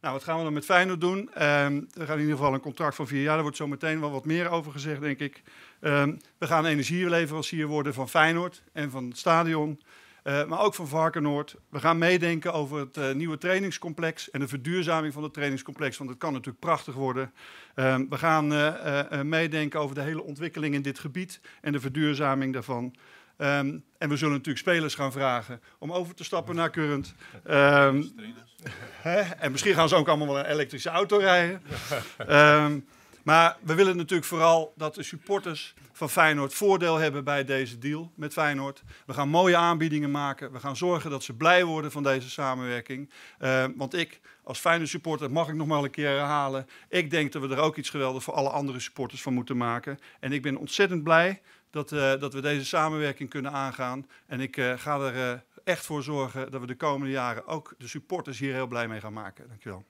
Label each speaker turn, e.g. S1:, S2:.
S1: Nou, wat gaan we dan met Feyenoord doen? we ehm, gaan in ieder geval een contract van vier jaar. Daar wordt zo meteen wel wat meer over gezegd, denk ik. Ehm, we gaan energieleverancier worden van Feyenoord en van het stadion. Eh, maar ook van Varkenoord. We gaan meedenken over het eh, nieuwe trainingscomplex en de verduurzaming van het trainingscomplex, want dat kan natuurlijk prachtig worden. Ehm, we gaan eh, meedenken over de hele ontwikkeling in dit gebied en de verduurzaming daarvan. en we zullen natuurlijk spelers gaan vragen om over te stappen naar Current. Hè? En misschien gaan ze ook allemaal wel een elektrische auto rijden. Ehm, maar we willen natuurlijk vooral dat de supporters van Feyenoord voordeel hebben bij deze deal met Feyenoord. We gaan mooie aanbiedingen maken. We gaan zorgen dat ze blij worden van deze samenwerking. Ehm, want ik, als Feyenoord supporter, mag ik nog maar een keer herhalen. Ik denk dat we er ook iets geweldigs voor alle andere supporters van moeten maken. En ik ben ontzettend blij dat, eh, dat we deze samenwerking kunnen aangaan. En ik eh, ga er eh, echt voor zorgen dat we de komende jaren ook de supporters hier heel blij mee gaan maken. Dankjewel.